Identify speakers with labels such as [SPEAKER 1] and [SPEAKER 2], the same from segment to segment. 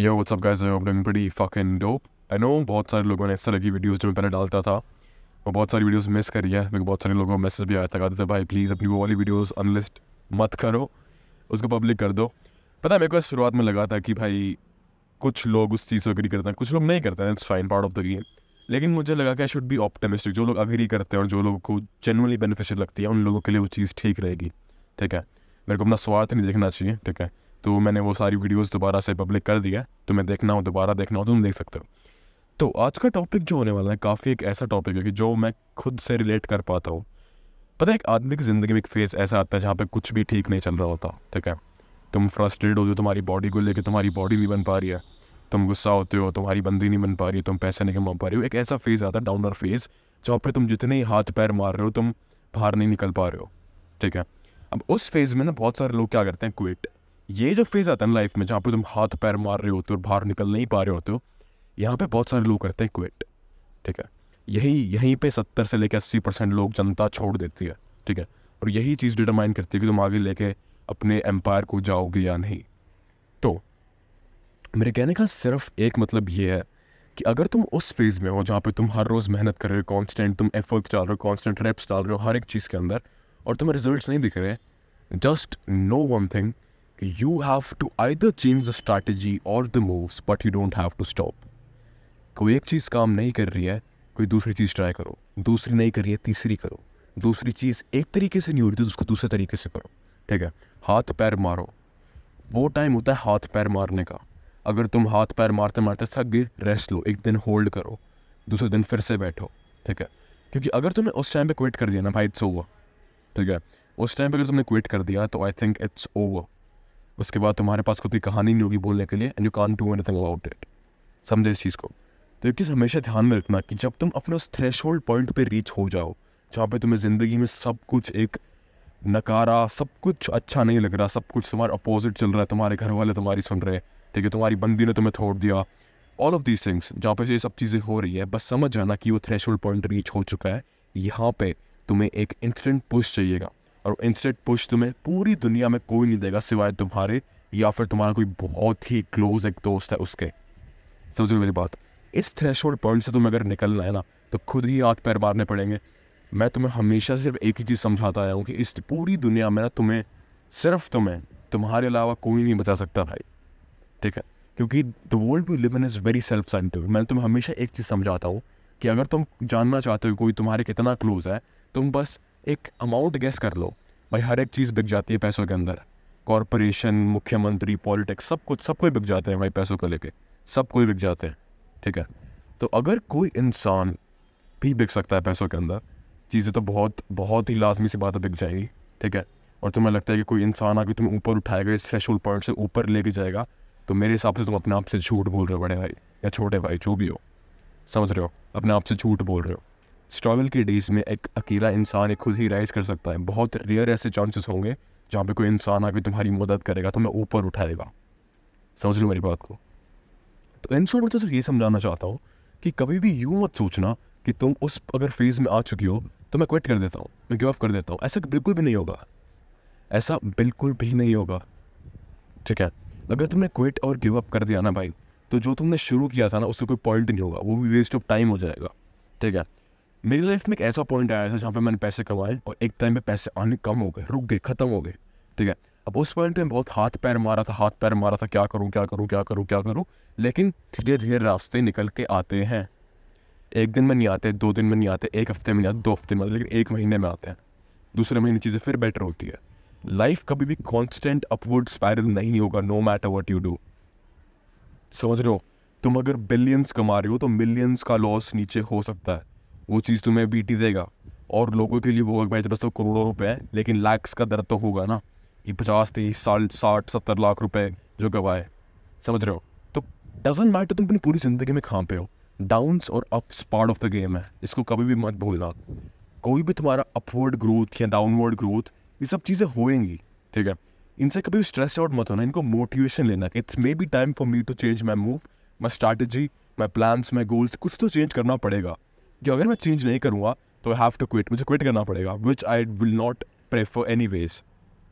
[SPEAKER 1] yo what's up guys I am doing pretty fucking dope I know बहुत सारे लोगों ने इस तरह की वीडियोस जो मैं पहले डालता था वो बहुत सारी वीडियोस मिस करी है मेरे बहुत सारे लोगों को मैसेज भी आया था कहते थे भाई प्लीज़ अपनी वो वाली वीडियोस अनलिस्ट मत करो उसको पब्लिक कर दो पता है मेरे को शुरुआत में लगा था कि भाई कुछ लोग उस चीज़ को एग्री करते हैं कुछ लोग नहीं करते हैं it's fine part of the game लेकिन मुझे लगा कि आई शुड बी ऑप्टमिस्टिक जो लोग अग्री करते हैं और जो लोगों को जनरली बेनिफिशियल लगती है उन लोगों के लिए वो चीज़ ठीक रहेगी ठीक है मेरे को अपना स्वार्थ नहीं देखना चाहिए ठीक है तो मैंने वो सारी वीडियोस दोबारा से पब्लिक कर दिया तो तुम्हें देखना हो दोबारा देखना हो तो तुम देख सकते हो तो आज का टॉपिक जो होने वाला है काफ़ी एक ऐसा टॉपिक है कि जो मैं खुद से रिलेट कर पाता हूँ पता है एक आदमी की ज़िंदगी में एक फेज़ ऐसा आता है जहाँ पर कुछ भी ठीक नहीं चल रहा होता ठीक है तुम फ्रस्ट्रेट होते हो तुम्हारी बॉडी को लेकर तुम्हारी बॉडी नहीं बन पा रही है तुम गुस्सा होते हो तुम्हारी बंदी नहीं बन पा रही तुम पैसे नहीं कमा पा रहे हो एक ऐसा फेज़ आता है डाउनर फेज़ जहाँ पर तुम जितने ही हाथ पैर मार रहे हो तुम बाहर नहीं निकल पा रहे हो ठीक है अब उस फेज़ में ना बहुत सारे लोग क्या करते हैं क्विट ये जो फेज़ आता है ना लाइफ में जहाँ पे तुम हाथ पैर मार रहे होते हो बाहर निकल नहीं पा रहे होते हो यहाँ पे बहुत सारे लोग करते हैं क्विट ठीक है यही यहीं पे सत्तर से लेकर अस्सी परसेंट लोग जनता छोड़ देती है ठीक है और यही चीज़ डिटरमाइन करती है कि तुम आगे लेके अपने एम्पायर को जाओगे या नहीं तो मेरे कहने का सिर्फ एक मतलब ये है कि अगर तुम उस फेज़ में हो जहाँ पे तुम हर रोज़ मेहनत कर रहे हो कॉन्स्टेंट तुम एफर्ट्स डाल रहे हो कॉन्स्टेंट रेप्स डाल रहे हो हर एक चीज़ के अंदर और तुम्हें रिजल्ट नहीं दिख रहे जस्ट नो वन थिंग कि you have to either change the strategy और the moves but you don't have to stop कोई एक चीज़ काम नहीं कर रही है कोई दूसरी चीज़ ट्राई करो दूसरी नहीं कर रही है तीसरी करो दूसरी चीज़ एक तरीके से नहीं हो रही तो उसको दूसरे तरीके से करो ठीक है हाथ पैर मारो वो टाइम होता है हाथ पैर मारने का अगर तुम हाथ पैर मारते मारते थक गए रेस्ट लो एक दिन होल्ड करो दूसरे दिन फिर से बैठो ठीक है क्योंकि अगर तुमने उस टाइम पे क्विट कर दिया ना भाई इट्स ओवर ठीक है उस टाइम पे अगर तुमने क्विट कर दिया तो आई थिंक इट्स ओवर उसके बाद तुम्हारे पास खुद की कहानी नहीं होगी बोलने के लिए and you can do anything about it समझे इस चीज़ को तो एक चीज़ हमेशा ध्यान में रखना कि जब तुम अपने उस थ्रेश पॉइंट पर रीच हो जाओ जहाँ पे तुम्हें ज़िंदगी में सब कुछ एक नकारा सब कुछ अच्छा नहीं लग रहा सब कुछ तुम्हारा अपोजिट चल रहा है तुम्हारे घर वाले तुम्हारी सुन रहे हैं ठीक है तुम्हारी बंदी ने तुम्हें छोड़ दिया ऑल ऑफ दीज थिंग्स जहाँ पे ये सब चीज़ें हो रही है बस समझ जाना कि वो थ्रेश पॉइंट रीच हो चुका है यहाँ पे तुम्हें एक इंस्टेंट पुश चाहिएगा और इंस्टेंट पुश तुम्हें पूरी दुनिया में कोई नहीं देगा सिवाय तुम्हारे या फिर तुम्हारा कोई बहुत ही क्लोज एक दोस्त है उसके समझो मेरी बात इस थ्रेश पॉइंट से तुम्हें अगर निकलना है ना तो खुद ही हाथ पैर मारने पड़ेंगे मैं तुम्हें हमेशा सिर्फ एक ही चीज़ समझाता आया हूँ कि इस पूरी दुनिया में ना तुम्हें सिर्फ तुम्हें तुम्हारे अलावा कोई नहीं बता सकता भाई ठीक है क्योंकि the world we live in is very self centred मैं तुम्हें हमेशा एक चीज़ समझाता हूँ कि अगर तुम जानना चाहते हो कोई तुम्हारे कितना क्लोज है तुम बस एक अमाउंट गैस कर लो भाई हर एक चीज़ बिक जाती है पैसों के अंदर कॉरपोरेशन मुख्यमंत्री पॉलिटिक्स सब कुछ सब कोई बिक जाते हैं भाई पैसों को लेके सब कोई बिक जाते हैं ठीक है तो अगर कोई इंसान भी बिक सकता है पैसों के अंदर चीज़ें तो बहुत बहुत ही लाजमी सी बात बिक जाएगी ठीक है और तुम्हें लगता है कि कोई इंसान आके तुम्हें ऊपर उठाएगा इस थ्रेश पॉइंट से ऊपर लेके जाएगा तो मेरे हिसाब से तुम अपने आप से झूठ बोल रहे हो बड़े भाई या छोटे भाई जो भी हो समझ रहे हो अपने आप से झूठ बोल रहे हो स्ट्रगल के डेज में एक अकेला इंसान एक खुद ही राइज कर सकता है बहुत रेयर ऐसे चांसेस होंगे जहाँ पे कोई इंसान आके तुम्हारी मदद करेगा तुम्हें ऊपर उठाएगा समझ लो मेरी बात को तो इन शॉर्ट में तो सिर्फ ये समझाना चाहता हूँ कि कभी भी यूँ मत सोचना कि तुम उस अगर फेज़ में आ चुकी हो तो मैं क्विट कर देता हूँ मैं गिव अप कर देता हूँ ऐसा बिल्कुल भी नहीं होगा ऐसा बिल्कुल भी नहीं होगा ठीक है अगर तुमने क्विट और गिव अप कर दिया ना भाई तो जो तुमने शुरू किया था ना उससे कोई पॉइंट नहीं होगा वो भी वेस्ट ऑफ टाइम हो जाएगा ठीक है मेरी लाइफ में एक ऐसा पॉइंट आया था जहाँ पे मैंने पैसे कमाए और एक टाइम पे पैसे आने कम हो गए रुक गए ख़त्म हो गए ठीक है अब उस पॉइंट पे मैं बहुत हाथ पैर मारा था हाथ पैर मारा था क्या करूँ क्या करूँ क्या करूँ क्या करूँ लेकिन धीरे धीरे रास्ते निकल के आते हैं एक दिन में नहीं आते दो दिन में नहीं आते एक हफ्ते में नहीं आते दो हफ्ते में लेकिन एक महीने में आते हैं दूसरे महीने चीज़ें फिर बेटर होती है लाइफ कभी भी कॉन्स्टेंट अपवर्ड स्पायरल नहीं होगा no matter what you do समझ रहे हो तुम अगर बिलियंस कमा रहे हो तो मिलियंस का लॉस नीचे हो सकता है वो चीज़ तुम्हें बीटी देगा और लोगों के लिए वो होगा भाई पास तो करोड़ों रुपए है लेकिन लैक्स का दर्द तो होगा ना कि पचास तीस साल साठ सत्तर लाख रुपए जो गवाए समझ रहे हो तो डजेंट मैटर तुम अपनी पूरी ज़िंदगी में खाँ पे हो डाउन्स और ups part of the game है इसको कभी भी मत भूलना कोई भी तुम्हारा अपवर्ड ग्रोथ या डाउनवर्ड ग्रोथ ये सब चीज़ें होएंगी ठीक है इनसे कभी स्ट्रेस आउट मत होना इनको मोटिवेशन लेना it's maybe time for me to change my move my strategy my plans my goals कुछ तो चेंज करना पड़ेगा कि अगर मैं चेंज नहीं करूँगा तो आई हैव टू क्विट मुझे क्विट करना पड़ेगा which I will not prefer anyways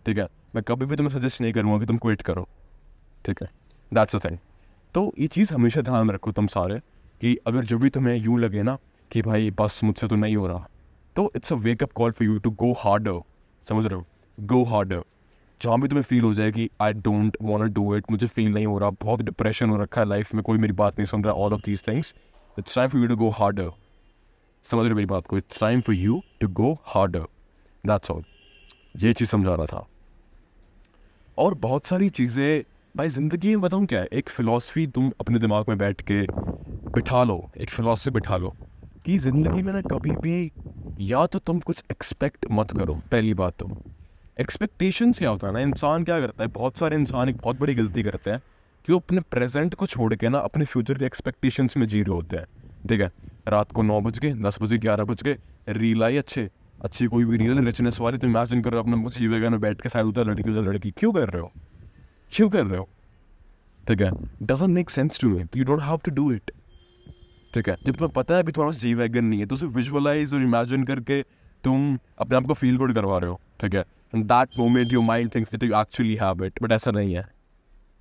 [SPEAKER 1] ठीक है मैं कभी भी तुम्हें सजेस्ट नहीं करूँगा कि तुम क्विट करो ठीक है दैट्स अ थिंग तो ये चीज़ हमेशा ध्यान में रखो तुम सारे कि अगर जब भी तुम्हें यूँ लगे ना कि भाई बस मुझसे तो नहीं हो रहा तो it's a wake up call for you to go hard समझ रहे हो गो हार्ड जहाँ भी तुम्हें फील हो जाए कि I don't want do it मुझे फील नहीं हो रहा बहुत डिप्रेशन हो रखा है लाइफ में कोई मेरी बात नहीं सुन रहा all of these things it's time for you to go hard समझ रहे मेरी बात को it's time for you to go harder that's all ये चीज़ समझा रहा था और बहुत सारी चीज़ें भाई ज़िंदगी में बताऊँ क्या है एक फ़िलासफ़ी तुम अपने दिमाग में बैठ के बिठा लो एक फ़िलासफ़ी बिठा लो कि ज़िंदगी में ना कभी भी या तो तुम कुछ एक्सपेक्ट मत करो पहली बात तुम एक्सपेक्टेशन से होता है ना इंसान क्या करता है बहुत सारे इंसान एक बहुत बड़ी गलती करते हैं कि वो अपने प्रेजेंट को छोड़ के ना अपने फ्यूचर के एक्सपेक्टेशंस में जी रहे होते हैं ठीक है रात को नौ बज गए दस बजे ग्यारह बज गए रील आई अच्छे अच्छी कोई भी रील रिचनेस वाली तो इमेजिन करो अपने कुछ वगैरह में बैठ के साइड उतर लड़की उधर लड़की क्यों कर रहे हो क्यों कर रहे हो ठीक है doesn't make sense to me you don't have to do it ठीक है जब तुम्हें पता है अभी तुम्हारे पास जी वैगन नहीं है तो उसे विजुअलाइज और इमेजिन करके तुम अपने आप को फील गुड करवा रहे हो ठीक है and that moment you mind things that you actually have it but ऐसा नहीं है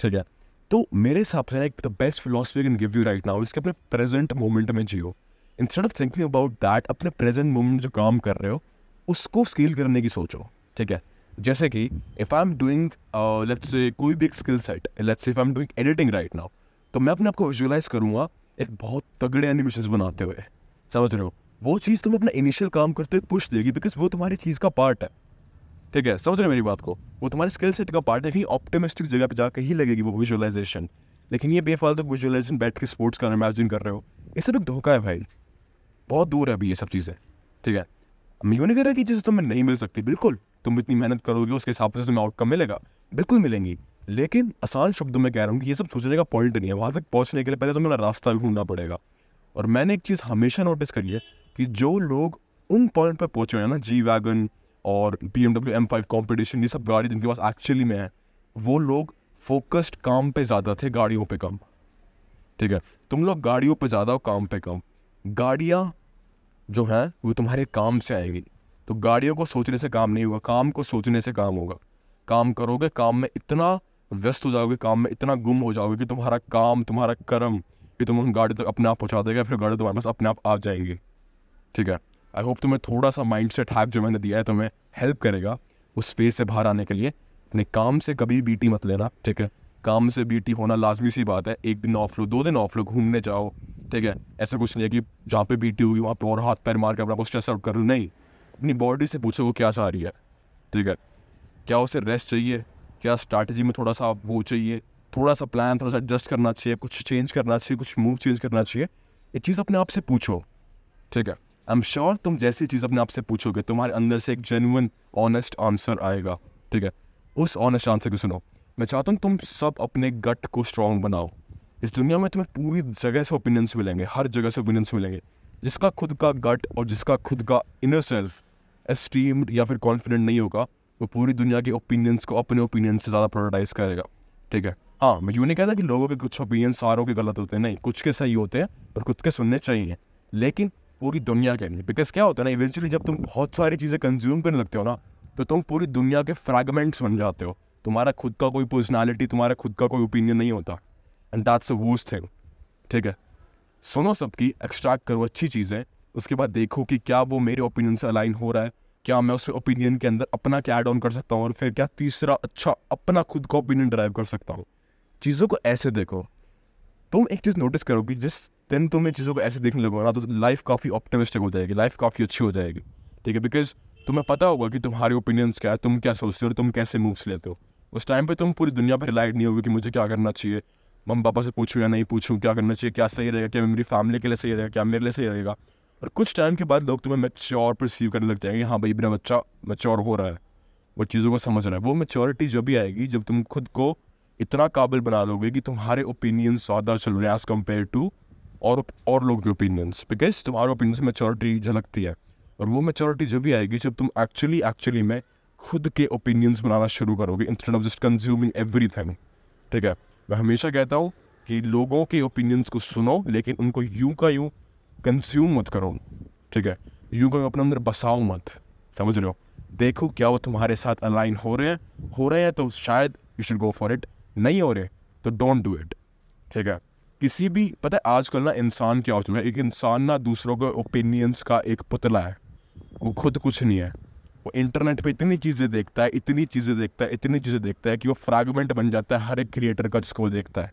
[SPEAKER 1] ठीक है तो मेरे हिसाब से ना एक the best philosophy can give you right now इसके अपने प्रेजेंट मोमेंट में जियो instead of thinking about that अपने प्रेजेंट मोमेंट जो काम कर रहे हो उसको स्केल करने की सोचो ठीक है जैसे कि if I am doing let's say कोई भी एक skill set let's if I am doing editing right now तो मैं अपने आप को विजुअलाइज करूँगा एक बहुत तगड़े एनिमेशन बनाते हुए समझ रहे हो वो चीज़ तुम्हें अपना इनिशियल काम करते हुए पुश देगी बिकॉज वो तुम्हारी चीज़ का पार्ट है ठीक है समझ रहे मेरी बात को वो तुम्हारे स्किल सेट का पार्ट है कहीं ऑप्टिमिस्टिक जगह पर जाकर ही लगेगी वो विजुअलाइजेशन लेकिन ये बेफालतू विजुअलाइजेशन बैठ के स्पोर्ट्स का इमेजिन कर रहे हो ये सब एक धोखा है भाई बहुत दूर है अभी ये सब चीज़ें ठीक है मैं यूँ नहीं कह रहा कि चीज़ें तुम्हें नहीं मिल सकती बिल्कुल तुम इतनी मेहनत करोगे उसके हिसाब से तुम्हें आउटकम मिलेगा बिल्कुल मिलेंगी लेकिन आसान शब्दों में कह रहा हूँ कि ये सब सोचने का पॉइंट नहीं है वहाँ तक पहुँचने के लिए पहले तुम्हें रास्ता भी ढूंढना पड़ेगा और मैंने एक चीज़ हमेशा नोटिस करी है कि जो लोग उन पॉइंट पर पहुँचे हैं ना जी वैगन और B M W M five competition ये सब गाड़ी जिनके पास एक्चुअली में है वो लोग फोकस्ड काम पे ज़्यादा थे गाड़ियों पे कम ठीक है तुम लोग गाड़ियों पे ज़्यादा काम पे कम गाड़ियाँ जो है वो तुम्हारे काम से आएगी तो गाड़ियों को सोचने से काम नहीं होगा काम को सोचने से काम होगा काम करोगे काम में इतना व्यस्त हो जाओगे काम में इतना गुम हो जाओगे कि तुम्हारा काम तुम्हारा कर्म कि तुम उन गाड़ी तक तो अपने आप पहुँचा देगा फिर गाड़ी तुम्हारे पास अपने आप आ जाएगी ठीक है आई होप तुम्हें थोड़ा सा माइंड सेट हैक जो मैंने दिया है तुम्हें हेल्प करेगा उस फेज से बाहर आने के लिए अपने काम से कभी बीटी मत लेना ठीक है काम से बीटी होना लाजमी सी बात है एक दिन ऑफ लो दो दिन ऑफ लो घूमने जाओ ठीक है ऐसा कुछ नहीं है कि जहाँ पे बीटी हुई वहाँ पे और हाथ पैर मार के अपना को स्ट्रेस आउट कर नहीं अपनी बॉडी से पूछो वो क्या चाह रही है ठीक है क्या उसे रेस्ट चाहिए क्या स्ट्रैटेजी में थोड़ा सा वो चाहिए थोड़ा सा प्लान थोड़ा सा एडजस्ट करना चाहिए कुछ चेंज करना चाहिए कुछ मूव चेंज करना चाहिए ये चीज़ अपने आप से पूछो ठीक है आई एम श्योर तुम जैसी चीज़ अपने आप से पूछोगे तुम्हारे अंदर से एक जेनुअन ऑनेस्ट आंसर आएगा ठीक है उस ऑनेस्ट आंसर को सुनो मैं चाहता हूँ तुम सब अपने गट को स्ट्रॉन्ग बनाओ इस दुनिया में तुम्हें पूरी जगह से ओपिनियंस मिलेंगे हर जगह से ओपिनियंस मिलेंगे जिसका खुद का गट और जिसका खुद का इनर सेल्फ एस्टीम्ड या फिर कॉन्फिडेंट नहीं होगा वो पूरी दुनिया के ओपिनियंस को अपने ओपिनियन से ज़्यादा प्रोडोटाइज करेगा ठीक है हाँ मैं यूँ नहीं कहता कि लोगों के कुछ ओपिनियन सारों के गलत होते हैं नहीं कुछ के सही होते हैं और कुछ के सुनने चाहिए लेकिन पूरी दुनिया के नहीं बिकॉज क्या होता है ना इवेंचुअली जब तुम बहुत सारी चीज़ें कंज्यूम करने लगते हो ना तो तुम पूरी दुनिया के फ्रैगमेंट्स बन जाते हो तुम्हारा खुद का कोई पर्सनैलिटी तुम्हारा खुद का कोई ओपिनियन नहीं होता एंड दैट्स अ वूज थिंग ठीक है सुनो सबकी एक्सट्रैक्ट करो अच्छी चीज़ें उसके बाद देखो कि क्या वो मेरे ओपिनियन से अलाइन हो रहा है क्या मैं उस ओपिनियन के अंदर अपना क्या एड ऑन कर सकता हूँ और फिर क्या तीसरा अच्छा अपना खुद का ओपिनियन ड्राइव कर सकता हूँ चीज़ों को ऐसे देखो तुम एक चीज़ नोटिस करो कि जिस दिन तुम इन चीज़ों को ऐसे देखने लगो ना तो लाइफ काफ़ी ऑप्टिमिस्टिक हो जाएगी लाइफ काफ़ी अच्छी हो जाएगी ठीक है बिकॉज तुम्हें पता होगा कि तुम्हारे ओपिनियंस क्या है तुम क्या सोचते हो और तुम कैसे मूव्स लेते हो उस टाइम पे तुम पूरी दुनिया पर रिलाइड नहीं होगी कि मुझे क्या करना चाहिए मम पापा से पूछूँ या नहीं पूछूँ क्या करना चाहिए क्या सही रहेगा क्या मेरी फैमिली के लिए सही रहेगा क्या मेरे लिए सही रहेगा और कुछ टाइम के बाद लोग तुम्हें मेच्योर परसीव करने लगते हैं कि हाँ भाई मेरा बच्चा मेच्योर हो रहा है वो चीज़ों को समझ रहा है वो मेच्योरिटी जब भी आएगी जब तुम खुद को इतना काबिल बना लोगे कि तुम्हारे ओपिनियन ज़्यादा चल रहे हैं एज़ कम्पेयर टू और और लोगों के ओपिनियंस बिकॉज तुम्हारे ओपिनियन से मेच्योरिटी झलकती है और वो मेचोरिटी जब भी आएगी जब तुम एक्चुअली एक्चुअली में खुद के ओपिनियंस बनाना शुरू करोगे instead of just consuming every ठीक है मैं हमेशा कहता हूँ कि लोगों के ओपिनियंस को सुनो लेकिन उनको यूं का यूं कंज्यूम मत करो ठीक है यूं का यूं अपने अंदर बसाओ मत समझ रहे हो देखो क्या वो तुम्हारे साथ अलाइन हो रहे हैं हो रहे हैं तो शायद you should go for it नहीं हो रहे तो डोंट डू इट ठीक है किसी भी पता है आजकल ना इंसान क्या हो चुका है एक इंसान ना दूसरों के ओपिनियंस का एक पुतला है वो खुद कुछ नहीं है वो इंटरनेट पे इतनी चीज़ें देखता है इतनी चीज़ें देखता है इतनी चीज़ें देखता है कि वो फ्रैगमेंट बन जाता है हर एक क्रिएटर का जिसको वो देखता है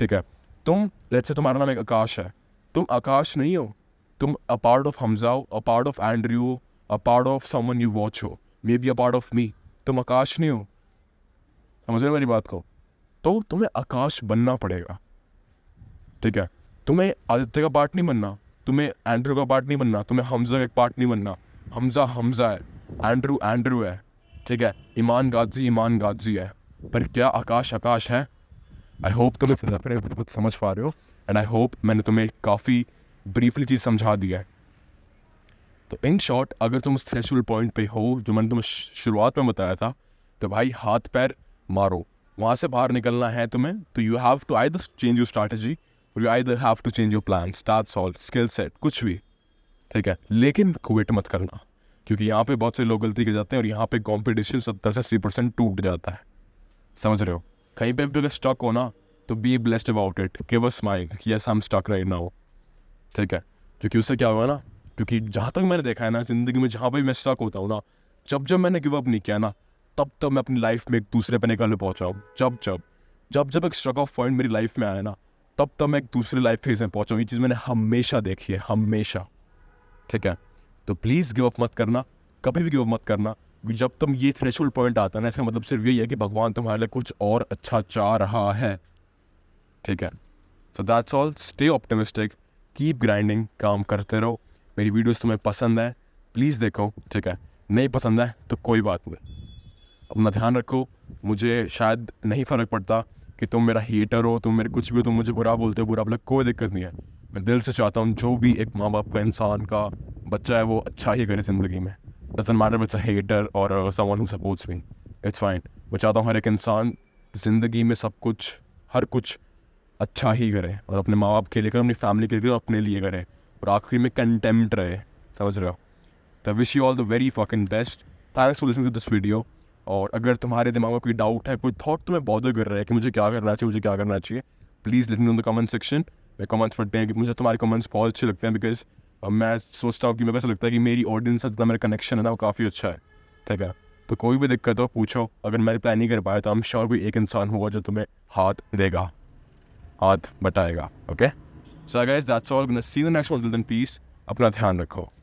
[SPEAKER 1] ठीक है तुम जैसे से तुम्हारा नाम एक आकाश है तुम आकाश नहीं हो तुम अ पार्ट ऑफ हमजा हो अ पार्ट ऑफ एंड्री हो a part of someone you watch हो maybe a part of me तुम आकाश नहीं हो समझ रहे मेरी बात को तो तुम्हें आकाश बनना पड़ेगा ठीक है तुम्हें आदित्य का पार्ट नहीं बनना तुम्हें एंड्रू का पार्ट नहीं बनना तुम्हें हमजा का एक पार्ट नहीं बनना हमजा हमजा है एंड्रू एंड्रू है ठीक है ईमान गाजी ईमान गाजी है पर क्या आकाश आकाश है आई होप तुम इस कुछ बहुत समझ पा रहे हो एंड आई होप मैंने तुम्हें काफ़ी ब्रीफली चीज़ समझा दी है तो इन शॉर्ट अगर तुम उस थ्रेशुल पॉइंट पे हो जो मैंने तुम्हें शुरुआत में बताया था तो भाई हाथ पैर मारो वहाँ से बाहर निकलना है तुम्हें तो you have to I change your strategy और you I have to change your plan start solve skill set कुछ भी ठीक है लेकिन क्विट मत करना क्योंकि यहाँ पे बहुत से लोग गलती कर जाते हैं और यहाँ पे कंपटीशन सत्तर से अस्सी परसेंट टूट जाता है समझ रहे हो कहीं पे भी अगर स्टक हो ना तो be blessed about it give a smile कि यस हम स्टक राइट ना हो ठीक है क्योंकि उससे क्या हुआ ना क्योंकि जहाँ तक मैंने देखा है ना ज़िंदगी में जहाँ पर मैं स्टॉक होता हूँ ना जब जब मैंने गिव अप नहीं किया ना तब तब मैं अपनी लाइफ में एक दूसरे पे निकल पहुँचा हूँ जब जब जब जब एक स्ट्रक ऑफ पॉइंट मेरी लाइफ में आया ना तब तब मैं एक दूसरे लाइफ फेज में पहुँचा हूँ ये चीज़ मैंने हमेशा देखी है हमेशा ठीक है तो प्लीज़ गिव अप मत करना कभी भी गिव अप मत करना जब तुम ये थ्रेश पॉइंट आता है ना इसका मतलब सिर्फ यही है कि भगवान तुम्हारे लिए कुछ और अच्छा चाह रहा है ठीक है so that's all stay optimistic keep grinding काम करते रहो मेरी वीडियोस तुम्हें पसंद है प्लीज़ देखो ठीक है नहीं पसंद है तो कोई बात नहीं अपना ध्यान रखो मुझे शायद नहीं फ़र्क पड़ता कि तुम मेरा हीटर हो तुम मेरे कुछ भी हो तुम मुझे बुरा बोलते हो बुरा बोला कोई दिक्कत नहीं है मैं दिल से चाहता हूँ जो भी एक माँ बाप का इंसान का बच्चा है वो अच्छा ही करे ज़िंदगी में doesn't matter it's a hater और someone who supports me it's fine मैं चाहता हूँ हर एक इंसान ज़िंदगी में सब कुछ हर कुछ अच्छा ही करे और अपने माँ बाप के लिए करें अपनी फैमिली के लिए अपने लिए करे और आखिरी में कंटेम्प्ट रहे समझ रहे हो तो wish you all the very fucking best thanks for listening to this video और अगर तुम्हारे दिमाग में कोई डाउट है कोई थॉट तुम्हें बॉदर कर रहा है कि मुझे क्या करना चाहिए मुझे क्या करना चाहिए प्लीज़ लिखना इन द कमेंट सेक्शन मैं कमेंट्स पढ़ते हैं कि मुझे तुम्हारे कमेंट्स बहुत अच्छे लगते हैं बिकॉज अब मैं सोचता हूँ कि मेरे पास लगता है कि मेरी ऑडियंस का जितना मेरा कनेक्शन है ना वो काफ़ी अच्छा है ठीक है तो कोई भी दिक्कत हो पूछो अगर मैं रिप्लाई नहीं कर पाया तो हम श्योर कोई एक इंसान होगा जो तुम्हें हाथ देगा हाथ बटाएगा okay so guys that's all see the next one peace अपना ध्यान रखो